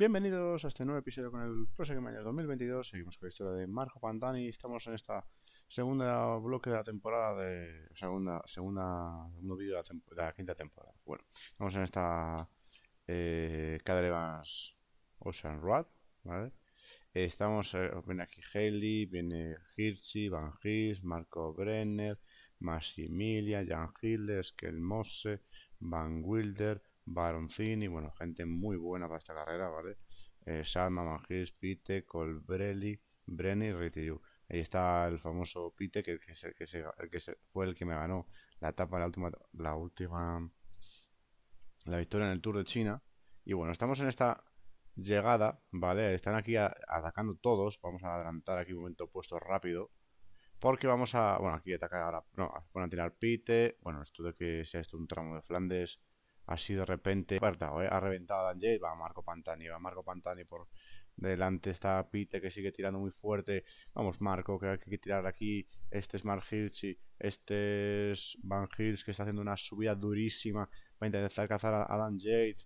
Bienvenidos a este nuevo episodio con el próximo Año 2022. Seguimos con la historia de Marco Pantani. Estamos en esta segunda bloque de la temporada de. Segunda, segunda, segundo vídeo de, la quinta temporada. Bueno, estamos en esta. Eh, Cadrevas Ocean Road, ¿vale? Estamos. Eh, viene aquí Haley, viene Hirschi, Van Gis, Marco Brenner, Maximilian, Jan Hildes, Mosse, Van Wilder y bueno, gente muy buena para esta carrera, ¿vale? Eh, Salma, Mangis, Pite, Colbrelli, Brenny y Ahí está el famoso Pite, que, que, el que, fue el que me ganó la etapa, la última, la última, la victoria en el Tour de China. Y bueno, estamos en esta llegada, ¿vale? Están aquí atacando todos. Vamos a adelantar aquí un momento puesto rápido. Porque vamos a, bueno, aquí atacar ahora, no, van a tirar Pite. Bueno, esto de que sea esto un tramo de Flandes así de repente eh, ha reventado a Dan Jade. va Marco Pantani, va Marco Pantani por delante está Pite que sigue tirando muy fuerte, vamos Marco que hay que tirar aquí, este es Mark Hirschi este es Van Hirsch que está haciendo una subida durísima, va a intentar cazar a, Dan Jade,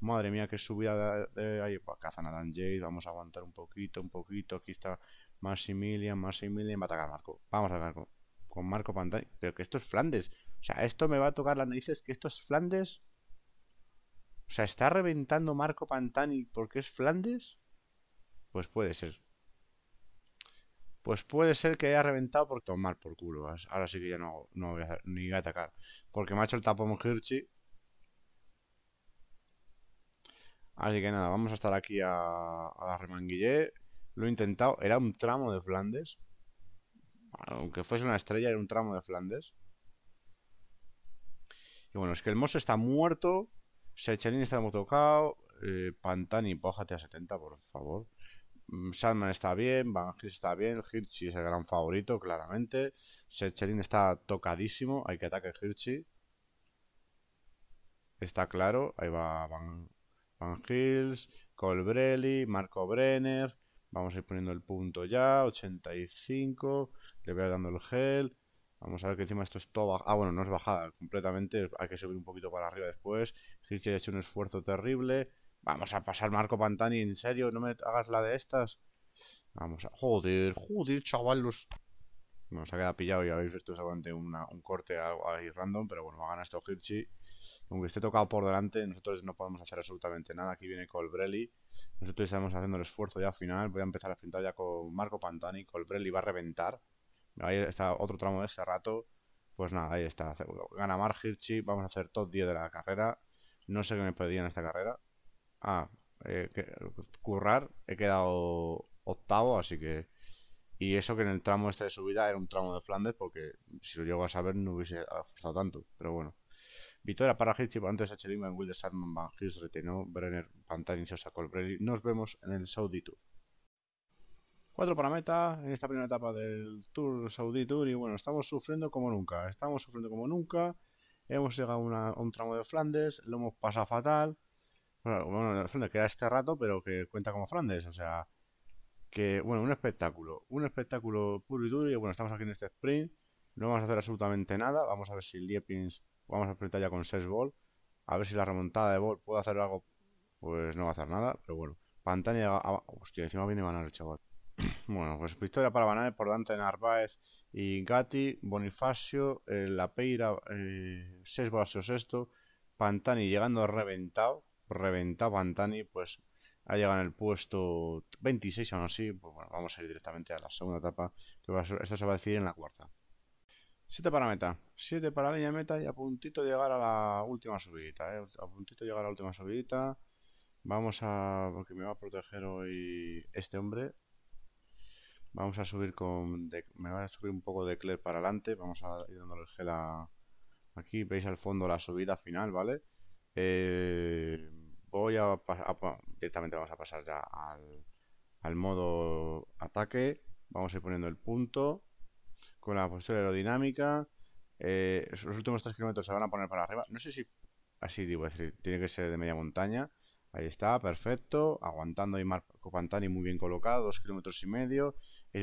madre mía que subida de, ahí, pues cazan a Dan Jade, vamos a aguantar un poquito, un poquito, aquí está Maximilian, Maximilian va a atacar Marco, vamos a atacar con, con Marco Pantani, pero que esto es Flandes, o sea, esto me va a tocar las narices, que esto es Flandes o sea, ¿está reventando Marco Pantani porque es Flandes? Pues puede ser. Pues puede ser que haya reventado por tomar por culo. Ahora sí que ya no, voy a ni a atacar. Porque me ha hecho el tapón Hirschi. Así que nada, vamos a estar aquí a, la remanguillé. Lo he intentado. Era un tramo de Flandes. Aunque fuese una estrella, era un tramo de Flandes. Y bueno, es que el mozo está muerto. Sechelin está muy tocado. Eh, Pantani, bájate a 70, por favor. Mm, Salman está bien, Van Gis está bien, Hirschi es el gran favorito, claramente. Sechelin está tocadísimo, hay que atacar Hirschi. Está claro, ahí va Van, Van Gils, Colbrelli, Marco Brenner. Vamos a ir poniendo el punto ya, 85. Le voy a dando el gel. Vamos a ver que encima esto es todo Ah, bueno, no es bajada completamente. Hay que subir un poquito para arriba después. Hirschi ha hecho un esfuerzo terrible. Vamos a pasar Marco Pantani, en serio, no me hagas la de estas. Vamos a... Joder, joder, chaval, Nos ha quedado pillado y habéis visto solamente una, un corte ahí random, pero bueno, va a ganar esto Hirschi. Aunque esté tocado por delante, nosotros no podemos hacer absolutamente nada. Aquí viene Colbrelli. Nosotros estamos haciendo el esfuerzo ya al final. Voy a empezar a pintar ya con Marco Pantani. Colbrelli va a reventar. Ahí está otro tramo de ese rato. Pues nada, ahí está. Gana Mark vamos a hacer top 10 de la carrera. No sé qué me pedían en esta carrera. Ah, eh, currar, he quedado octavo, así que... Y eso que en el tramo este de subida era un tramo de Flandes, porque si lo llego a saber no hubiese forzado tanto, pero bueno. Victoria para por antes H. Lima en Will de Van Hirsch, retenó, Brenner, Pantani se Nos vemos en el Saudi Tour. Cuatro para meta en esta primera etapa del Tour Saudi Tour y bueno, estamos sufriendo como nunca, estamos sufriendo como nunca, hemos llegado a un tramo de Flandes, lo hemos pasado fatal, bueno, bueno que era este rato pero que cuenta como Flandes, o sea, que bueno, un espectáculo, un espectáculo puro y duro y bueno, estamos aquí en este sprint, no vamos a hacer absolutamente nada, vamos a ver si Liepins, vamos a enfrentar ya con 6 Vol a ver si la remontada de Ball puede hacer algo, pues no va a hacer nada, pero bueno, pantalla ah, ah, hostia, encima viene a el chaval. Bueno, pues victoria para Banane, por Dante Narváez y Gatti, Bonifacio, eh, La Peira, eh, vasos sexto, Pantani llegando reventado, reventado Pantani, pues ha llegado en el puesto 26 aún así, pues bueno, vamos a ir directamente a la segunda etapa, que va a ser, esto se va a decidir en la cuarta. 7 para meta, siete para línea meta y a puntito llegar a la última subidita, eh, a puntito llegar a la última subidita. Vamos a... porque me va a proteger hoy este hombre, Vamos a subir con... me va a subir un poco de Claire para adelante. Vamos a ir dándole el gel a... Aquí veis al fondo la subida final, ¿vale? Eh, voy a, pasar... Directamente vamos a pasar ya al, al modo ataque. Vamos a ir poniendo el punto. Con la postura aerodinámica. Eh, los últimos 3 kilómetros se van a poner para arriba. No sé si así digo, es decir, tiene que ser de media montaña. Ahí está, perfecto. Aguantando y Marco Pantani muy bien colocado, 2 kilómetros y medio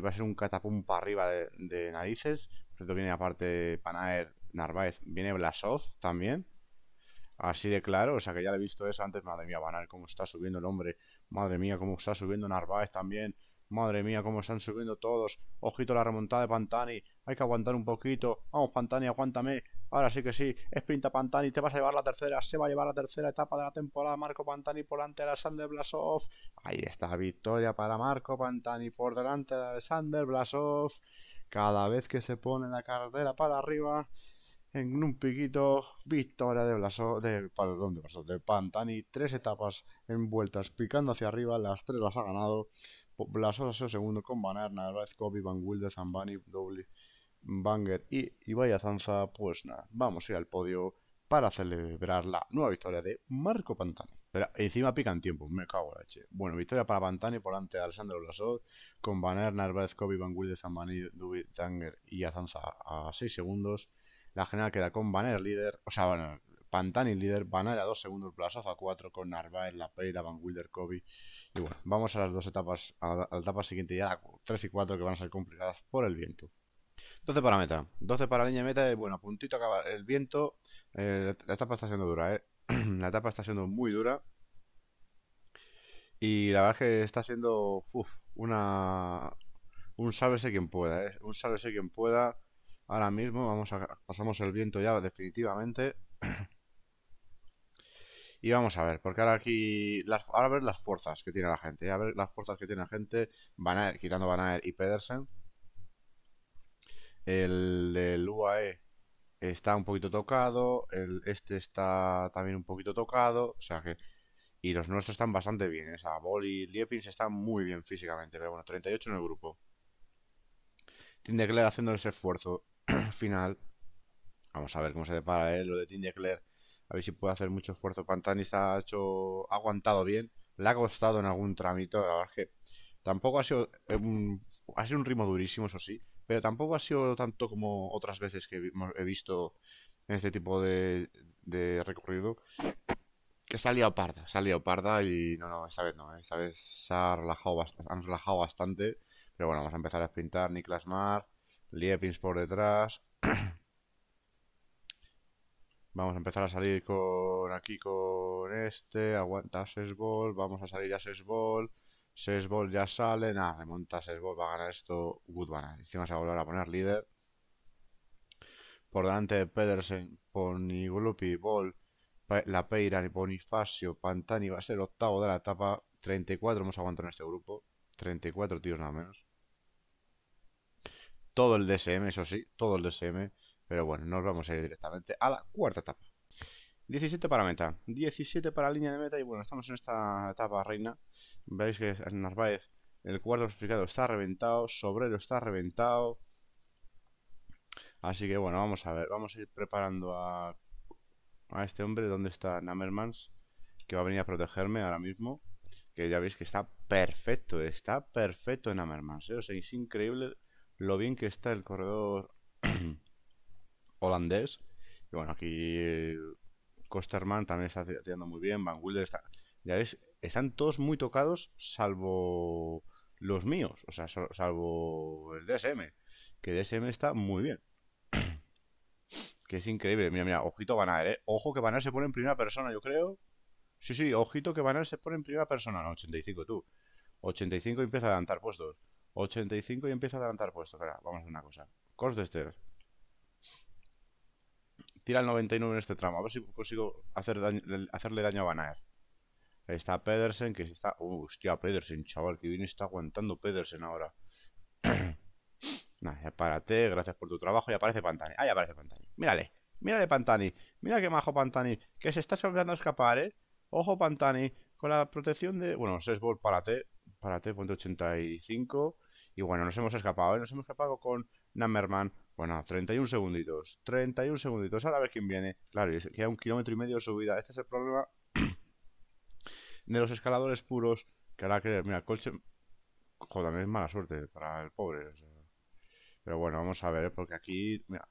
va a ser un catapum para arriba de, narices. Por viene aparte Panaer, Narváez, viene Blasov también. Así de claro, o sea que ya le he visto eso antes. Madre mía, banal cómo está subiendo el hombre. Madre mía, cómo está subiendo Narváez también. Madre mía, cómo están subiendo todos. Ojito la remontada de Pantani. Hay que aguantar un poquito. Vamos, Pantani, aguántame. Ahora sí que sí. Sprinta Pantani, te vas a llevar la tercera. Se va a llevar la tercera etapa de la temporada. Marco Pantani por delante de Alexander Blasov. Ahí está, victoria para Marco Pantani por delante de Alexander Blasov. Cada vez que se pone la carrera para arriba, en un piquito, victoria de Blasov, de, perdón, de, Pantani. Tres etapas envueltas, picando hacia arriba. Las tres las ha ganado. Blasov ha sido segundo con Van Aert, Van Wilde, Zambani, Doble. Banger y Ibai Azanza, pues nada, vamos a ir al podio para celebrar la nueva victoria de Marco Pantani. Pero encima pican tiempo, me cago en la leche. Bueno, victoria para Pantani por delante de Alessandro Blasot. con Banner, Narváez, Kobe, Van Wilder, Zambani, Dubi, Tanger y Azanza a 6 segundos. La general queda con Banner líder, o sea, bueno, Pantani líder, Banner a 2 segundos, Blasov a 4 con Narváez, La Peira, Van Wilder, Kobe. Y bueno, vamos a las dos etapas, a a la etapa siguiente ya, 3 y 4 que van a ser complicadas por el viento. 12 para meta. 12 para línea meta. Y bueno, puntito acabar. El viento. Eh, la etapa está siendo dura, ¿eh? la etapa está siendo muy dura. Y la verdad es que está siendo. Uf, una. Un sálvese quien pueda, ¿eh? Un sálvese quien pueda. Ahora mismo vamos a, pasamos el viento ya definitivamente. Y vamos a ver, porque ahora aquí, las, ahora a ver las fuerzas que tiene la gente, eh. a ver las fuerzas que tiene la gente, Van ir quitando Van a ir y Pedersen. El del UAE está un poquito tocado, el este está también un poquito tocado, o sea que... Y los nuestros están bastante bien, o sea, y Liepins están muy bien físicamente, pero bueno, 38 en el grupo. Tindecler haciendo ese esfuerzo final. Vamos a ver cómo se depara él ¿eh? lo de Tindecler. A ver si puede hacer mucho esfuerzo. Pantani está hecho, ha aguantado bien. Le ha costado en algún trámite. La verdad que tampoco ha sido, eh, ha sido un ritmo durísimo, eso sí pero tampoco ha sido tanto como otras veces que he visto en este tipo de, recorrido. Que se ha liado parda, se ha liado parda y no, no, esta vez no, esta vez se ha relajado bastante, han relajado bastante. Pero bueno, vamos a empezar a sprintar Niklas Mar, Liepins por detrás. Vamos a empezar a salir con aquí con este. Aguanta Sesbol. Vamos a salir a Sesbol. Sesbol ya sale, nada, remonta Sesbol, va a ganar esto Goodman. Encima se va a volver a poner líder. Por delante de Pedersen, Poniglupi, Bol, La Peira, Bonifacio, Pantani va a ser octavo de la etapa. 34 hemos aguantado en este grupo. 34 tiros nada menos. Todo el DSM, eso sí, todo el DSM. Pero bueno, nos vamos a ir directamente a la cuarta etapa. 17 para meta, 17 para línea de meta y bueno, estamos en esta etapa reina. Veis que en Narváez el cuarto explicado está reventado, Sobrero está reventado. Así que bueno, vamos a ver, vamos a ir preparando a, este hombre, ¿dónde está Namermans? Que va a venir a protegerme ahora mismo. Que ya veis que está perfecto, está perfecto Namermans. ¿eh? es increíble lo bien que está el corredor holandés. Y bueno, aquí Costerman también está tirando muy bien, Van Wilder está... Ya ves, están todos muy tocados salvo los míos, o sea, salvo el DSM, que DSM está muy bien. que es increíble, mira, mira, ojito Van ¿eh? Ojo que van se pone en primera persona, yo creo. Sí, sí, ojito que Van van se pone en primera persona, no, 85 tú. 85 y empieza a adelantar puestos. 85 y empieza a adelantar puestos. Espera, vamos a hacer una cosa. Cortester, Tira el 99 en este tramo. A ver si consigo hacerle daño a Banaer. Ahí está Pedersen, que está... Uh, hostia, Pedersen, chaval, que bien está aguantando Pedersen ahora. Nada, párate, gracias por tu trabajo. Y aparece Pantani. Ahí aparece Pantani. Mírale, mírale Pantani. Mira qué majo Pantani. Que se está sobrando a escapar, ¿eh? Ojo Pantani. Con la protección de... Bueno, Sesbol, para Párate, punto 85. Y bueno, nos hemos escapado, ¿eh? Nos hemos escapado con Nammerman. Bueno, pues 31 segunditos. 31 segunditos. Ahora a ver quién viene. Claro, y que un kilómetro y medio de subida. Este es el problema de los escaladores puros. Que hará creer, mira, coche. Joder, es mala suerte para el pobre. Pero bueno, vamos a ver, ¿eh? porque aquí. Mira,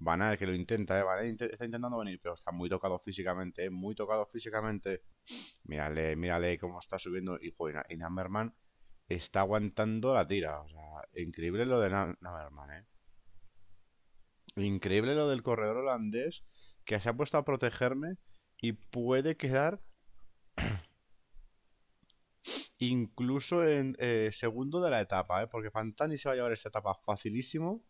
ver que lo intenta, ¿eh? está intentando venir, pero está muy tocado físicamente, ¿eh? muy tocado físicamente. Mírale, mírale cómo está subiendo. Y, joder, y Numberman está aguantando la tira. O sea, increíble lo de Namerman, ¿eh? Increíble lo del corredor holandés que se ha puesto a protegerme y puede quedar incluso en eh, segundo de la etapa, ¿eh? porque Fantani se va a llevar esta etapa facilísimo.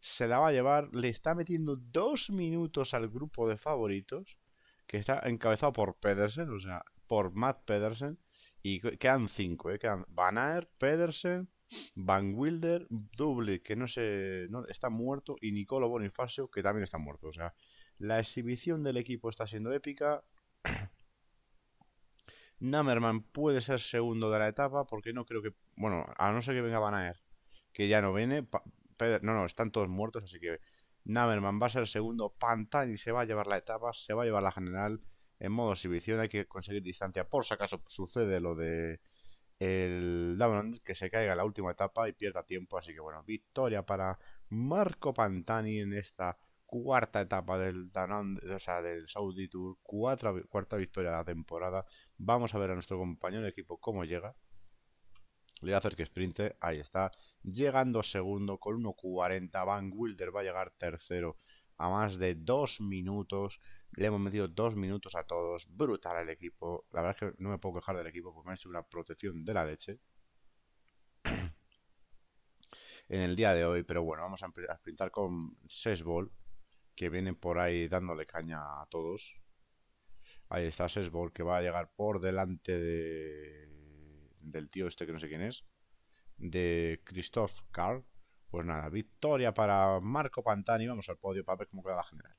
Se la va a llevar, le está metiendo dos minutos al grupo de favoritos, que está encabezado por Pedersen, o sea, por Matt Pedersen, y quedan cinco, ¿eh? quedan Van Pedersen, Van Wilder, doble que no sé está muerto, y Nicolo Bonifacio, que también está muerto. O sea, la exhibición del equipo está siendo épica. Namerman puede ser segundo de la etapa, porque no creo que. Bueno, a no ser que venga Van que ya no viene. no, no, están todos muertos, así que Namerman va a ser segundo. Pantani se va a llevar la etapa, se va a llevar la general en modo exhibición. Hay que conseguir distancia por si acaso sucede lo de el Down que se caiga en la última etapa y pierda tiempo. Así que bueno, victoria para Marco Pantani en esta cuarta etapa del Down o sea, del Saudi Tour, cuarta, cuarta victoria de la temporada. Vamos a ver a nuestro compañero de equipo cómo llega. Le voy a hacer que sprinte, ahí está, llegando segundo con 1.40, Van Wilder va a llegar tercero a más de dos minutos. Le hemos metido dos minutos a todos. Brutal el equipo. La verdad es que no me puedo quejar del equipo porque me ha hecho una protección de la leche. en el día de hoy. Pero bueno, vamos a sprintar con Sesbol. Que viene por ahí dándole caña a todos. Ahí está Sesbol que va a llegar por delante de... del tío este que no sé quién es. De Christoph Karl pues nada, victoria para Marco Pantani. Vamos al podio para ver cómo queda la general.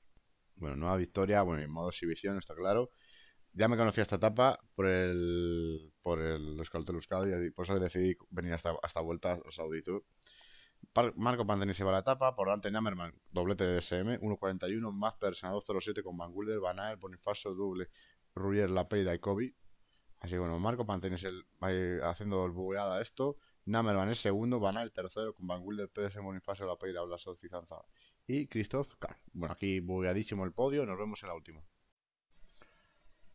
Bueno, nueva victoria, bueno, en modo exhibición, está claro. Ya me conocí esta etapa por el, por el luscado y por eso decidí venir hasta, hasta vuelta a Saudi Tour. Marco Pantani se va a la etapa, por delante Namerman, doblete de DSM, 1.41, más personal 0.7 con Van Gulder, Banael, Bonifacio, doble, Rubier, Lapeira y Kobe. Así que bueno, Marco Pantani es el, haciendo el bugueada esto, Namer van el segundo, Van el tercero, con Van Wilder, Pérez, Bonifacio, La Peira, la Cizanza y Christoph Kahn. Bueno, aquí bugueadísimo el podio, nos vemos en la última.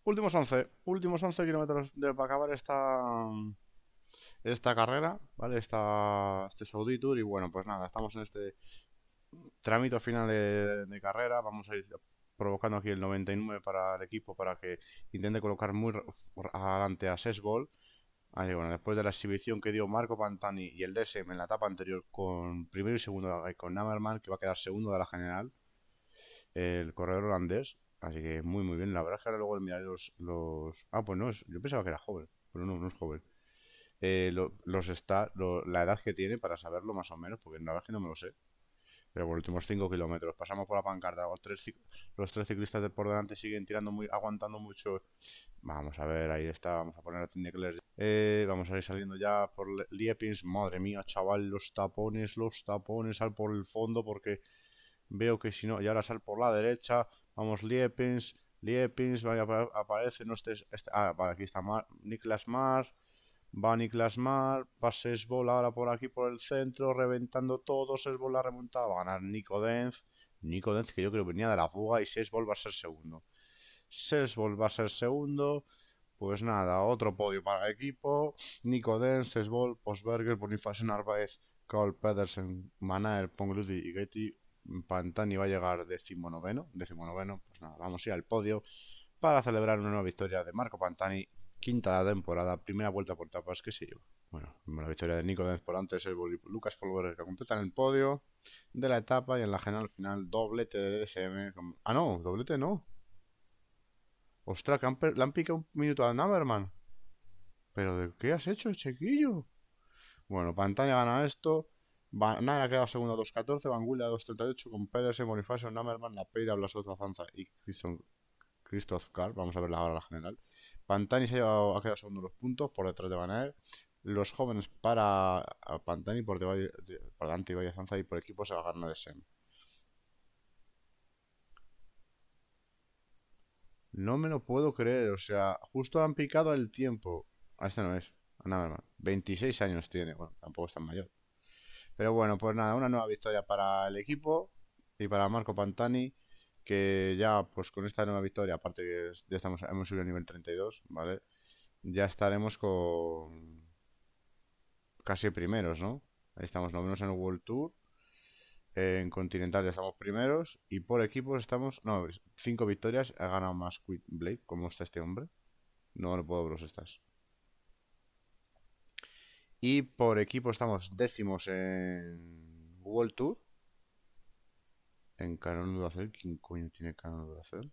Últimos 11, últimos 11 kilómetros de, para acabar esta, esta carrera, ¿vale? Esta, este Saudi Tour y bueno, pues nada, estamos en este trámite final de, carrera, vamos a ir provocando aquí el 99 para el equipo para que intente colocar muy adelante a Sesgol bueno, después de la exhibición que dio Marco Pantani y el DSM en la etapa anterior con primero y segundo con Namerman, que va a quedar segundo de la general, el corredor holandés. Así que muy, muy bien. La verdad es que ahora luego miraré los, los. Ah, pues no, yo pensaba que era joven, pero no, no es joven. Eh, los está, la edad que tiene para saberlo más o menos, porque la verdad es que no me lo sé pero por últimos 5 kilómetros. Pasamos por la pancarta, los tres, ciclistas de por delante siguen tirando muy, aguantando mucho. Vamos a ver, ahí está, vamos a poner a Tim Eh, vamos a ir saliendo ya por Liepins. Madre mía, chaval, los tapones, los tapones, sal por el fondo porque veo que si no, y ahora sal por la derecha. Vamos, Liepins, Liepins, vaya, aparece, no estés, este, ah, vale, aquí está Mar, Niklas Mar. Va y Clasmar, pases bola ahora por aquí por el centro, reventando todos, es la remontada, va a ganar Nico Denz. Nico Denz, que yo creo venía de la fuga, y Sesbol va a ser segundo. Sesbol va a ser segundo. Pues nada, otro podio para el equipo. Nico Denz, Sesbol, Posberger, Bonifacio Narváez, Carl Pedersen, Manaer, Pongluti y Getty. Pantani va a llegar decimonoveno. Decimonoveno, pues nada, vamos a ir al podio para celebrar una nueva victoria de Marco Pantani quinta temporada, primera vuelta por tapas que se yo. Bueno, la victoria de Nico Denz por antes, Lucas Polvores que en el podio de la etapa y en la general final doblete de DSM. Ah, no, doblete no. Ostras, que le han picado un minuto a Namerman. ¿Pero de qué has hecho, chiquillo? Bueno, pantalla gana esto. nada queda quedado segundo a 2.14, Van 2.38 con Pedersen, Bonifacio, Namerman, La Peira, Blasot, Zanza y Christian Christoph Carr, vamos a verla ahora la general. Pantani se ha, llevado, quedado segundo los puntos por detrás de Banner. Los jóvenes para Pantani por, de, por delante Zanza y por equipo se va a ganar de Sem. No me lo puedo creer, o sea, justo han picado el tiempo. Ah, este no es, nada más. 26 años tiene, bueno, tampoco es tan mayor. Pero bueno, pues nada, una nueva victoria para el equipo y para Marco Pantani que ya pues con esta nueva victoria, aparte que ya estamos, hemos subido a nivel 32, ¿vale? Ya estaremos con casi primeros, ¿no? Ahí estamos menos en World Tour, en Continental ya estamos primeros y por equipos estamos, no, cinco victorias, ha ganado más Quit Blade, como está este hombre. No, lo puedo ver los estas. Y por equipo estamos décimos en World Tour, en Canon Duracell. ¿Quién coño tiene Canon Duracell?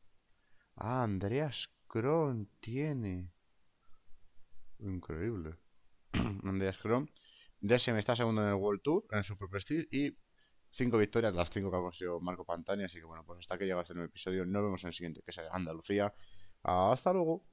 Ah, Andreas Kron tiene. Increíble. Andreas Kron. Ya me está segundo en el World Tour, en el Super Prestige. Y cinco victorias, las cinco que ha conseguido Marco Pantani. Así que bueno, pues hasta que llega el este nuevo episodio. Nos vemos en el siguiente, que sea Andalucía. Hasta luego.